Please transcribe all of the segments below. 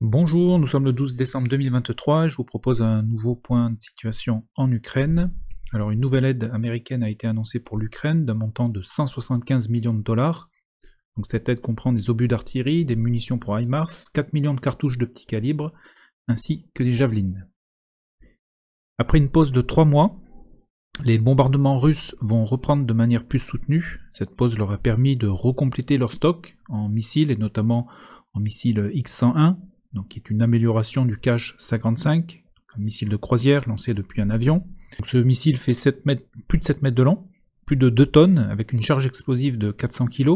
Bonjour, nous sommes le 12 décembre 2023 je vous propose un nouveau point de situation en Ukraine. Alors une nouvelle aide américaine a été annoncée pour l'Ukraine d'un montant de 175 millions de dollars. Donc cette aide comprend des obus d'artillerie, des munitions pour HIMARS, 4 millions de cartouches de petit calibre, ainsi que des javelines. Après une pause de 3 mois, les bombardements russes vont reprendre de manière plus soutenue. Cette pause leur a permis de recompléter leur stock en missiles et notamment en missiles X-101 donc qui est une amélioration du Cache 55, un missile de croisière lancé depuis un avion. ce missile fait plus de 7 mètres de long, plus de 2 tonnes, avec une charge explosive de 400 kg.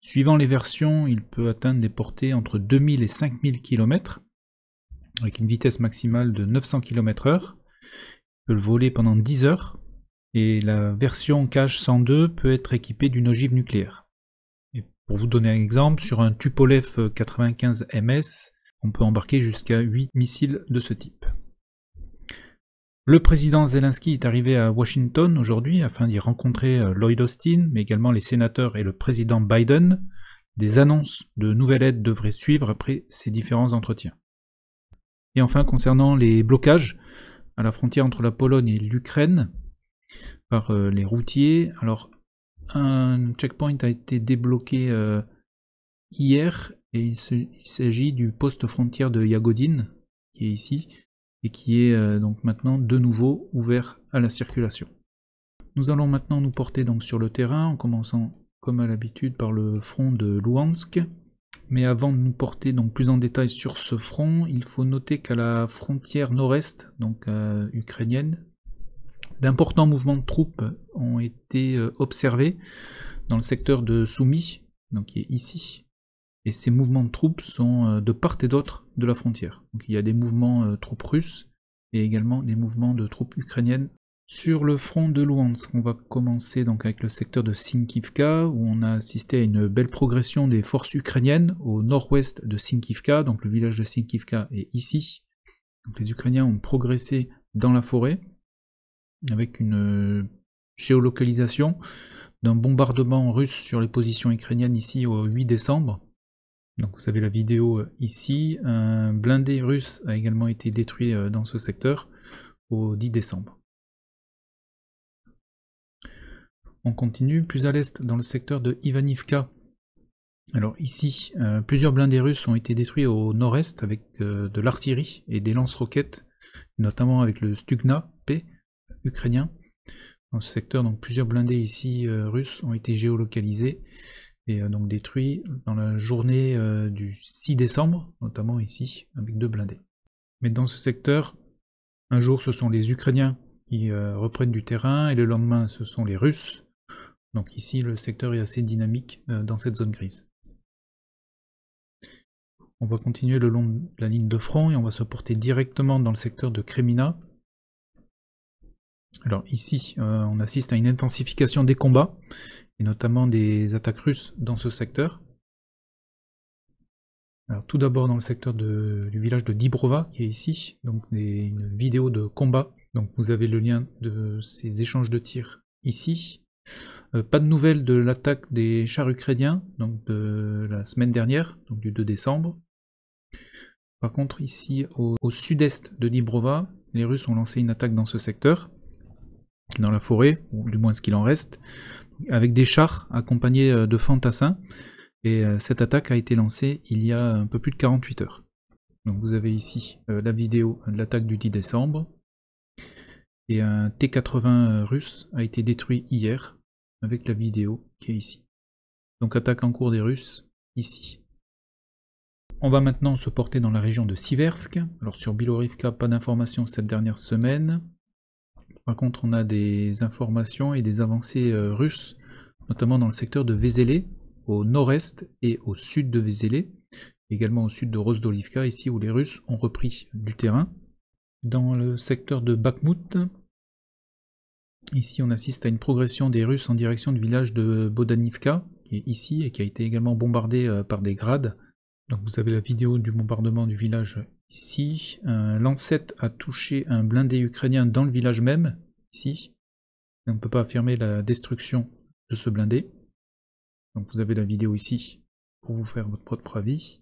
Suivant les versions, il peut atteindre des portées entre 2000 et 5000 km, avec une vitesse maximale de 900 km/h. Il peut le voler pendant 10 heures, et la version Cache 102 peut être équipée d'une ogive nucléaire. Pour vous donner un exemple, sur un Tupolev 95MS, on peut embarquer jusqu'à 8 missiles de ce type. Le président Zelensky est arrivé à Washington aujourd'hui afin d'y rencontrer euh, Lloyd Austin, mais également les sénateurs et le président Biden. Des annonces de nouvelles aides devraient suivre après ces différents entretiens. Et enfin, concernant les blocages à la frontière entre la Pologne et l'Ukraine par euh, les routiers, alors un checkpoint a été débloqué euh, hier et il s'agit du poste frontière de Yagodin qui est ici et qui est euh, donc maintenant de nouveau ouvert à la circulation. Nous allons maintenant nous porter donc sur le terrain en commençant comme à l'habitude par le front de Luhansk. Mais avant de nous porter donc plus en détail sur ce front, il faut noter qu'à la frontière nord-est, donc euh, ukrainienne, D'importants mouvements de troupes ont été euh, observés dans le secteur de Soumy, donc qui est ici. Et ces mouvements de troupes sont euh, de part et d'autre de la frontière. Donc il y a des mouvements euh, de troupes russes et également des mouvements de troupes ukrainiennes. Sur le front de Luhansk, on va commencer donc avec le secteur de Sinkivka, où on a assisté à une belle progression des forces ukrainiennes au nord-ouest de Sinkivka, donc le village de Sinkivka est ici. Donc les Ukrainiens ont progressé dans la forêt, avec une euh, géolocalisation d'un bombardement russe sur les positions ukrainiennes ici au 8 décembre. Donc vous avez la vidéo euh, ici. Un blindé russe a également été détruit euh, dans ce secteur au 10 décembre. On continue plus à l'est dans le secteur de Ivanivka. Alors ici, plusieurs blindés russes ont été détruits au nord-est avec de l'artillerie et des lance-roquettes, notamment avec le Stugna P, ukrainien dans ce secteur. Donc plusieurs blindés ici euh, russes ont été géolocalisés et euh, donc détruits dans la journée euh, du 6 décembre, notamment ici, avec deux blindés. Mais dans ce secteur, un jour ce sont les Ukrainiens qui reprennent du terrain et le lendemain ce sont les Russes. Donc ici le secteur est assez dynamique dans cette zone grise. On va continuer le long de la ligne de front et on va se porter directement dans le secteur de Kremina, alors ici, euh, on assiste à une intensification des combats, et notamment des attaques russes dans ce secteur. Alors tout d'abord dans le secteur du village de Dibrova, qui est ici, donc une vidéo de combat. Donc vous avez le lien de ces échanges de tirs ici. Euh, pas de nouvelles de l'attaque des chars ukrainiens, donc de la semaine dernière, donc du 2 décembre. Par contre, ici au sud-est de Dibrova, les Russes ont lancé une attaque dans ce secteur dans la forêt, ou du moins ce qu'il en reste, avec des chars accompagnés euh, de fantassins. Et euh, cette attaque a été lancée il y a un peu plus de 48 heures. Donc vous avez ici euh, la vidéo de l'attaque du 10 décembre. Et un T-80 russe a été détruit hier avec la vidéo qui est ici. Donc attaque en cours des Russes ici. On va maintenant se porter dans la région de Siversk. Alors sur Bilorivka, pas d'informations cette dernière semaine. Par contre, on a des informations et des avancées euh, russes, notamment dans le secteur de Vézelé, au nord-est et au sud de Vézelé, également au sud de Rosdolivka, ici où les Russes ont repris du terrain. Dans le secteur de Bakhmut, ici on assiste à une progression des Russes en direction du village de Bodanivka, qui est ici et qui a été également bombardé euh, par des grades. Donc vous avez la vidéo du bombardement du village Ici, un euh, Lancette a touché un blindé ukrainien dans le village même, ici. on ne peut pas affirmer la destruction de ce blindé. Donc vous avez la vidéo ici pour vous faire votre propre avis.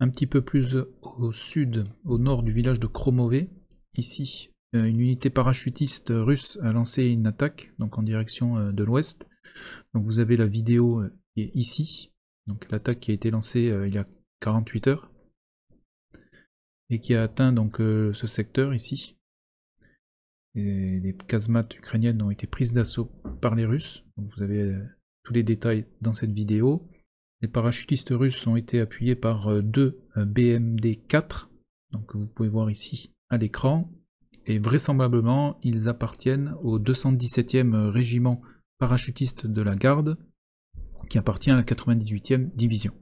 Un petit peu plus au sud, au nord du village de Kromové, ici, euh, une unité parachutiste russe a lancé une attaque, donc en direction euh, de l'ouest. Donc vous avez la vidéo qui est ici, donc l'attaque qui a été lancée il y a 48 heures et qui a atteint donc euh, ce secteur ici. Et les casemates ukrainiennes ont été prises d'assaut par les Russes. vous avez euh, tous les détails dans cette vidéo. Les parachutistes russes ont été appuyés par euh, deux BMD-4, donc vous pouvez voir ici à l'écran. Et vraisemblablement, ils appartiennent au 217e régiment parachutiste de la garde, qui appartient à la 98e division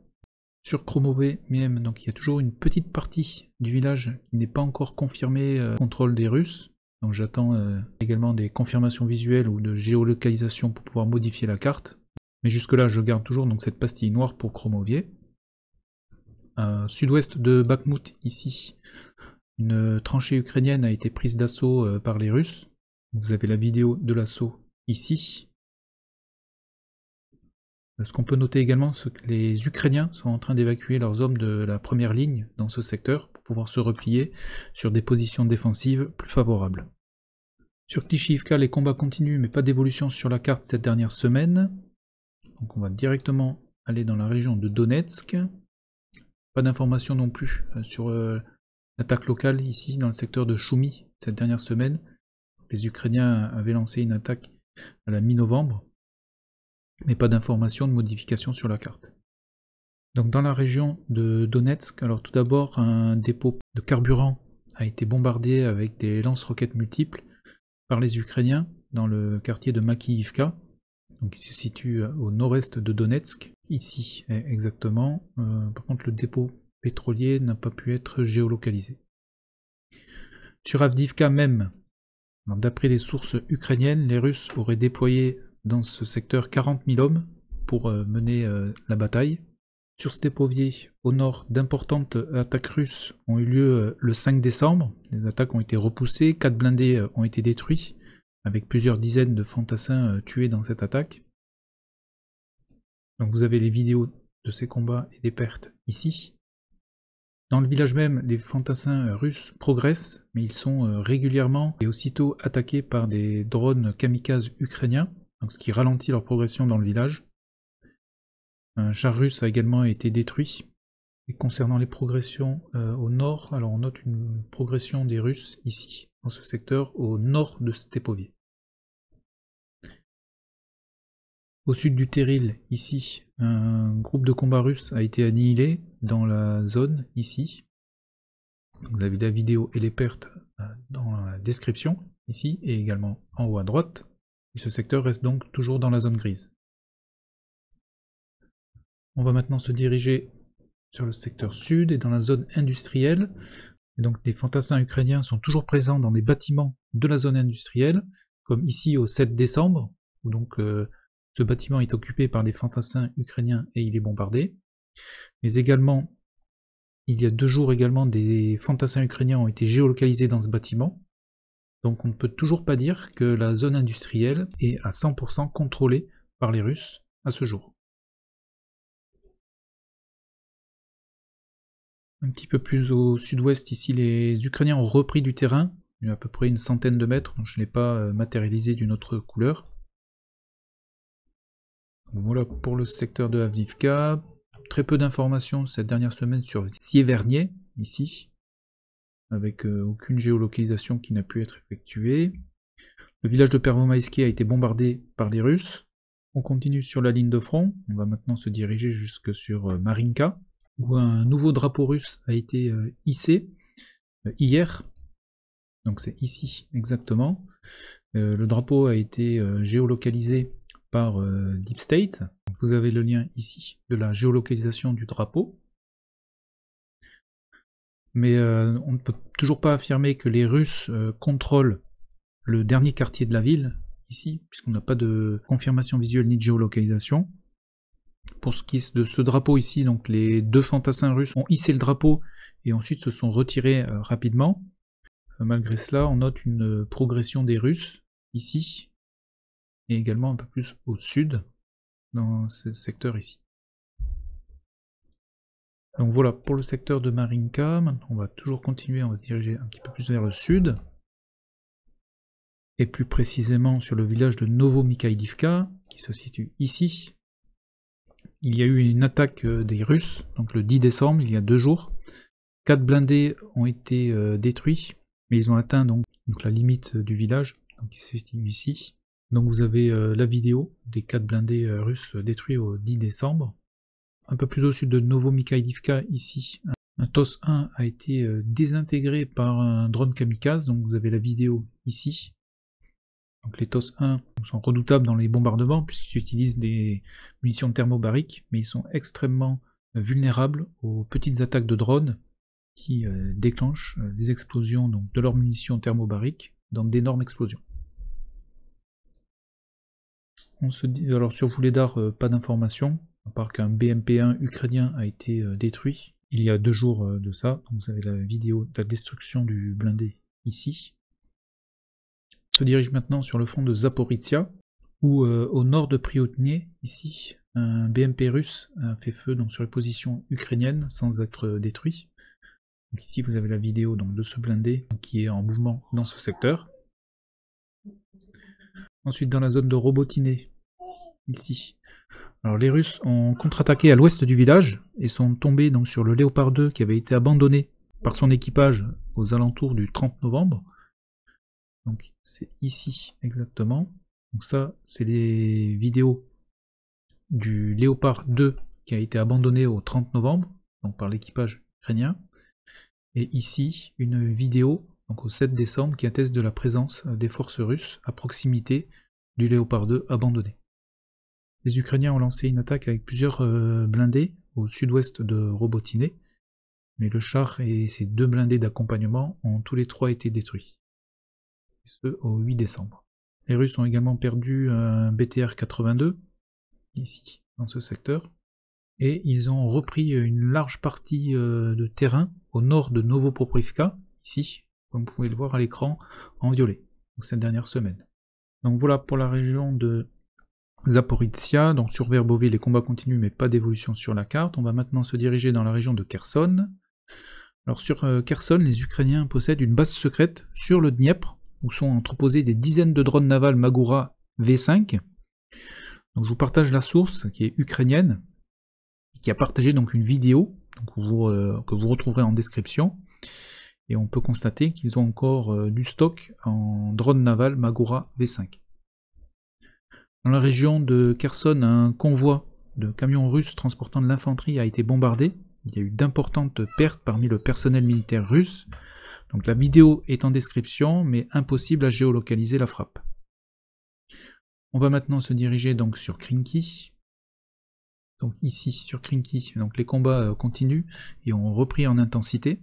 sur Kromové même. Donc il y a toujours une petite partie du village qui n'est pas encore confirmée euh, contrôle des Russes. Donc j'attends euh, également des confirmations visuelles ou de géolocalisation pour pouvoir modifier la carte. Mais jusque-là, je garde toujours donc cette pastille noire pour Chromovier. Euh, sud-ouest de Bakhmut, ici, une tranchée ukrainienne a été prise d'assaut par les Russes. Vous avez la vidéo de l'assaut ici. Ce qu'on peut noter également, c'est que les Ukrainiens sont en train d'évacuer leurs hommes de la première ligne dans ce secteur pour pouvoir se replier sur des positions défensives plus favorables. Sur Klishivka, les combats continuent, mais pas d'évolution sur la carte cette dernière semaine. Donc on va directement aller dans la région de Donetsk. Pas d'informations non plus euh, sur euh, l'attaque locale ici dans le secteur de Choumi cette dernière semaine. Les Ukrainiens avaient lancé une attaque à la mi-novembre mais pas d'informations de modification sur la carte. Donc dans la région de Donetsk, alors tout d'abord un dépôt de carburant a été bombardé avec des lance-roquettes multiples par les Ukrainiens dans le quartier de Makiivka, donc qui se situe euh, au nord-est de Donetsk, ici eh, exactement. Euh, par contre, le dépôt pétrolier n'a pas pu être géolocalisé. Sur Avdivka même, d'après les sources ukrainiennes, les Russes auraient déployé dans ce secteur 40 000 hommes pour euh, mener euh, la bataille. Sur Stepovier, au nord, d'importantes attaques russes ont eu lieu euh, le 5 décembre. Les attaques ont été repoussées, 4 blindés ont été détruits, avec plusieurs dizaines de fantassins tués dans cette attaque. vous avez les vidéos de ces combats et des pertes ici. Dans le village même, les fantassins russes progressent, mais ils sont régulièrement et aussitôt attaqués par des drones kamikazes ukrainiens ce qui ralentit leur progression dans le village. Un euh, char russe a également été détruit. Et concernant les progressions euh, au nord, alors on note une progression des Russes ici, dans ce secteur, au nord de Stepovie. Au sud du Terril, ici, un groupe de combats russes a été annihilé dans la zone, ici. Vous avez la vidéo et les pertes euh, dans la description, ici, et également en haut à droite et ce secteur reste donc toujours dans la zone grise. On va maintenant se diriger sur le secteur sud et dans la zone industrielle. donc des fantassins ukrainiens sont toujours présents dans les bâtiments de la zone industrielle, comme ici au 7 décembre, où donc euh, ce bâtiment est occupé par des fantassins ukrainiens et il est bombardé. Mais également, il y a deux jours également, des fantassins ukrainiens ont été géolocalisés dans ce bâtiment. Donc on ne peut toujours pas dire que la zone industrielle est à 100% contrôlée par les Russes à ce jour. Un petit peu plus au sud-ouest, ici, les Ukrainiens ont repris du terrain, à peu près une centaine de mètres, je ne l'ai pas euh, matérialisé d'une autre couleur. voilà pour le secteur de Avdivka. Très peu d'informations cette dernière semaine sur Sievernier, ici, avec euh, aucune géolocalisation qui n'a pu être effectuée. Le village de Pervomaïski a été bombardé par les Russes. On continue sur la ligne de front. On va maintenant se diriger jusque sur euh, Marinka, où un nouveau drapeau russe a été euh, hissé hier. Donc c'est ici exactement. le drapeau a été géolocalisé par Deep State. Vous avez le lien ici de la géolocalisation du drapeau mais euh, on ne peut toujours pas affirmer que les Russes euh, contrôlent le dernier quartier de la ville, ici, puisqu'on n'a pas de confirmation visuelle ni de géolocalisation. Pour ce qui est de ce drapeau ici, donc les deux fantassins russes ont hissé le drapeau et ensuite se sont retirés euh, rapidement. malgré cela, on note une progression des Russes ici, et également un peu plus au sud, dans ce secteur ici. Donc voilà pour le secteur de Marinka. Maintenant, on va toujours continuer, on va se diriger un petit peu plus vers le sud. Et plus précisément sur le village de Novo qui se situe ici. Il y a eu une attaque euh, des Russes, donc le 10 décembre, il y a deux jours. Quatre blindés ont été euh, détruits, mais ils ont atteint donc, la limite euh, du village, qui se situe ici. Donc vous avez la vidéo des quatre blindés russes détruits au 10 décembre un peu plus au sud de Novo Mikhailivka, ici, un TOS 1 a été euh, désintégré par un drone kamikaze, donc vous avez la vidéo ici. Donc les TOS 1 sont redoutables dans les bombardements puisqu'ils utilisent des munitions thermobariques, mais ils sont extrêmement euh, vulnérables aux petites attaques de drones qui euh, déclenchent des explosions de leurs munitions thermobariques dans d'énormes explosions. On se alors sur Vouledar, pas d'informations à part qu'un BMP-1 ukrainien a été euh, détruit il y a deux jours euh, de ça. vous avez la vidéo de la destruction du blindé ici. On se dirige maintenant sur le front de Zaporizhia, où euh, au nord de Priotnie, ici, un BMP russe a fait feu donc, sur les positions ukrainiennes sans être détruit. Donc ici vous avez la vidéo donc, de ce blindé qui est en mouvement dans ce secteur. Ensuite dans la zone de Robotiné, ici, les Russes ont contre-attaqué à l'ouest du village et sont tombés donc sur le Léopard 2 qui avait été abandonné par son équipage aux alentours du 30 novembre. Donc c'est ici exactement. Donc ça c'est des vidéos du Léopard 2 qui a été abandonné au 30 novembre donc par l'équipage ukrainien. Et ici une vidéo donc au 7 décembre qui atteste de la présence des forces russes à proximité du Léopard 2 abandonné les Ukrainiens ont lancé une attaque avec plusieurs euh, blindés au sud-ouest de Robotiné, mais le char et ses deux blindés d'accompagnement ont tous les trois été détruits. ce, au 8 décembre. Les Russes ont également perdu un BTR-82, ici, dans ce secteur, et ils ont repris une large partie euh, de terrain au nord de Novoproprivka, ici, comme vous pouvez le voir à l'écran, en violet, cette dernière semaine. Donc voilà pour la région de Zaporizhia, donc sur Verbovie, les combats continuent mais pas d'évolution sur la carte. On va maintenant se diriger dans la région de Kherson. Alors sur euh, Kherson, les Ukrainiens possèdent une base secrète sur le Dniepr, où sont entreposés des dizaines de drones navals Magura V5. Donc je vous partage la source qui est ukrainienne, qui a partagé donc une vidéo euh, que vous retrouverez en description. Et on peut constater qu'ils ont encore euh, du stock en drone naval Magura V5. Dans la région de Kherson, un convoi de camions russes transportant de l'infanterie a été bombardé. Il y a eu d'importantes pertes parmi le personnel militaire russe. Donc la vidéo est en description, mais impossible à géolocaliser la frappe. On va maintenant se diriger donc sur Krinky. Donc ici sur Krinky, donc les combats euh, continuent et ont repris en intensité.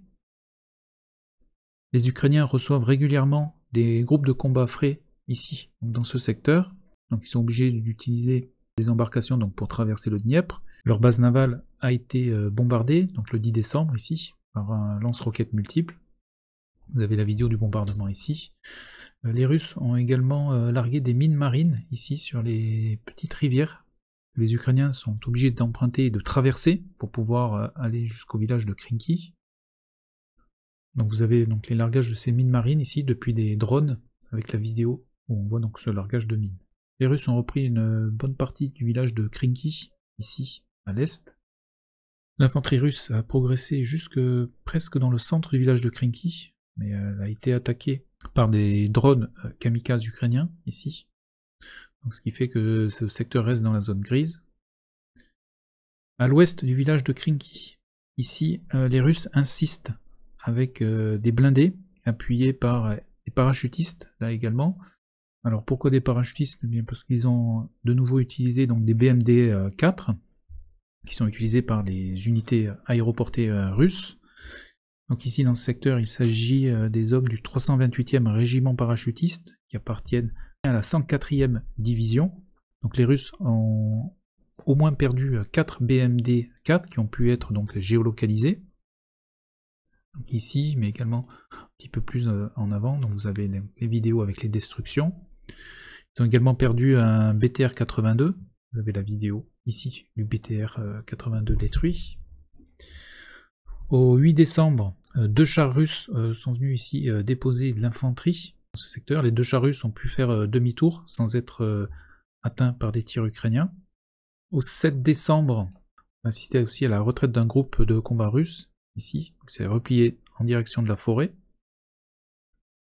Les Ukrainiens reçoivent régulièrement des groupes de combats frais ici, dans ce secteur. Donc ils sont obligés d'utiliser des embarcations donc, pour traverser le Dniepr. Leur base navale a été euh, bombardée, donc le 10 décembre ici, par un lance-roquettes multiple. Vous avez la vidéo du bombardement ici. Euh, les Russes ont également euh, largué des mines marines ici sur les petites rivières. Les Ukrainiens sont obligés d'emprunter et de traverser pour pouvoir aller jusqu'au village de Krinki. Donc vous avez donc les largages de ces mines marines ici depuis des drones avec la vidéo où on voit donc ce largage de mines. Les Russes ont repris une euh, bonne partie du village de Krinki, ici, à l'est. L'infanterie russe a progressé jusque presque dans le centre du village de Krinki, mais euh, elle a été attaquée par des drones euh, kamikazes ukrainiens, ici. Donc, ce qui fait que ce secteur reste dans la zone grise. À l'ouest du village de Krinki, ici, les Russes insistent avec des blindés appuyés par des parachutistes, là également, alors pourquoi des parachutistes eh bien parce qu'ils ont de nouveau utilisé des BMD 4 euh, qui sont utilisés par les unités euh, aéroportées euh, russes. Donc ici dans ce secteur, il s'agit des hommes du 328e régiment parachutiste qui appartiennent à la 104e division. Donc les Russes ont au moins perdu 4 BMD 4 qui ont pu être donc géolocalisés. ici, mais également un petit peu plus en avant, donc vous avez les vidéos avec les destructions. Ils ont également perdu un BTR-82. Vous avez la vidéo ici du BTR-82 euh, détruit. Au 8 décembre, euh, deux chars russes euh, sont venus ici déposer de l'infanterie dans ce secteur. Les deux chars russes ont pu faire demi-tour sans être atteints par des tirs ukrainiens. Au 7 décembre, on assistait aussi à la retraite d'un groupe de combat russe, ici, c'est s'est replié en direction de la forêt.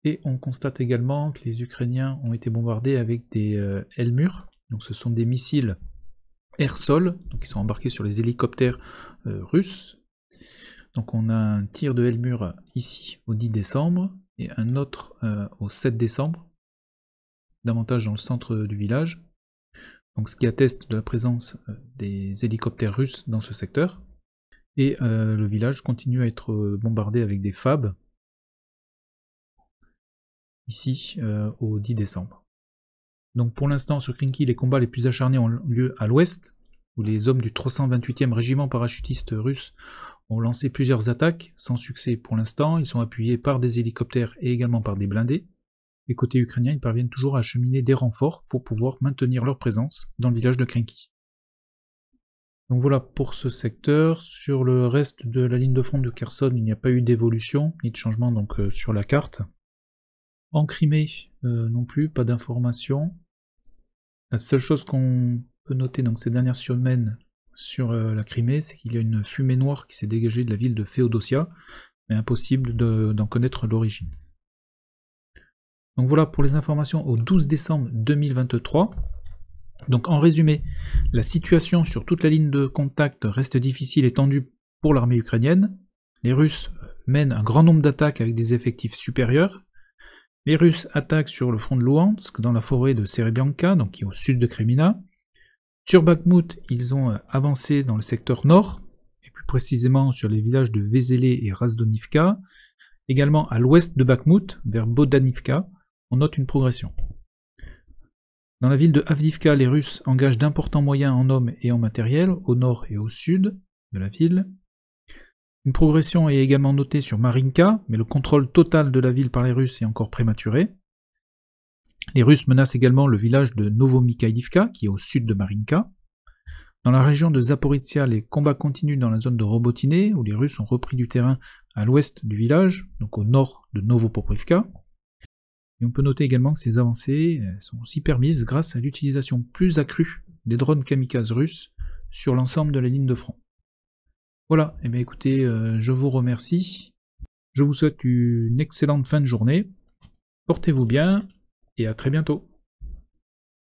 Et on constate également que les Ukrainiens ont été bombardés avec des euh, donc ce sont des missiles air-sol, donc ils sont embarqués sur les hélicoptères euh, russes. Donc on a un tir de Elmur ici au 10 décembre et un autre euh, au 7 décembre, davantage dans le centre du village. Donc ce qui atteste de la présence euh, des hélicoptères russes dans ce secteur. Et le village continue à être bombardé avec des FAB, ici euh, au 10 décembre. Donc pour l'instant sur Krinky, les combats les plus acharnés ont lieu à l'ouest, où les hommes du 328e régiment parachutiste russe ont lancé plusieurs attaques, sans succès pour l'instant, ils sont appuyés par des hélicoptères et également par des blindés. Et côté ukrainien, ils parviennent toujours à cheminer des renforts pour pouvoir maintenir leur présence dans le village de Krinky. Donc voilà pour ce secteur. Sur le reste de la ligne de front de Kherson, il n'y a pas eu d'évolution ni de changement donc, euh, sur la carte. En Crimée, euh, non plus, pas d'informations. La seule chose qu'on peut noter donc ces dernières semaines sur euh, la Crimée, c'est qu'il y a une fumée noire qui s'est dégagée de la ville de Féodosia, mais impossible d'en connaître l'origine. Donc voilà pour les informations au 12 décembre 2023. Donc en résumé, la situation sur toute la ligne de contact reste difficile et tendue pour l'armée ukrainienne. Les Russes mènent un grand nombre d'attaques avec des effectifs supérieurs, les Russes attaquent sur le front de Luhansk, dans la forêt de Serebianka, donc qui au sud de Kremina. Sur Bakhmut, ils ont euh, avancé dans le secteur nord, et plus précisément sur les villages de Vézelé et Razdonivka. Également à l'ouest de Bakhmut, vers Bodanivka, on note une progression. Dans la ville de Avdivka, les Russes engagent d'importants moyens en hommes et en matériel, au nord et au sud de la ville. Une progression est également notée sur Marinka, mais le contrôle total de la ville par les Russes est encore prématuré. Les Russes menacent également le village de Novomikhaïdivka, qui est au sud de Marinka. Dans la région de Zaporizhia, les combats continuent dans la zone de Robotiné, où les Russes ont repris du terrain à l'ouest du village, donc au nord de Novopoprivka. Et on peut noter également que ces avancées euh, sont aussi permises grâce à l'utilisation plus accrue des drones kamikazes russes sur l'ensemble de la ligne de front. Voilà, et eh bien écoutez, euh, je vous remercie. Je vous souhaite une excellente fin de journée. Portez-vous bien et à très bientôt.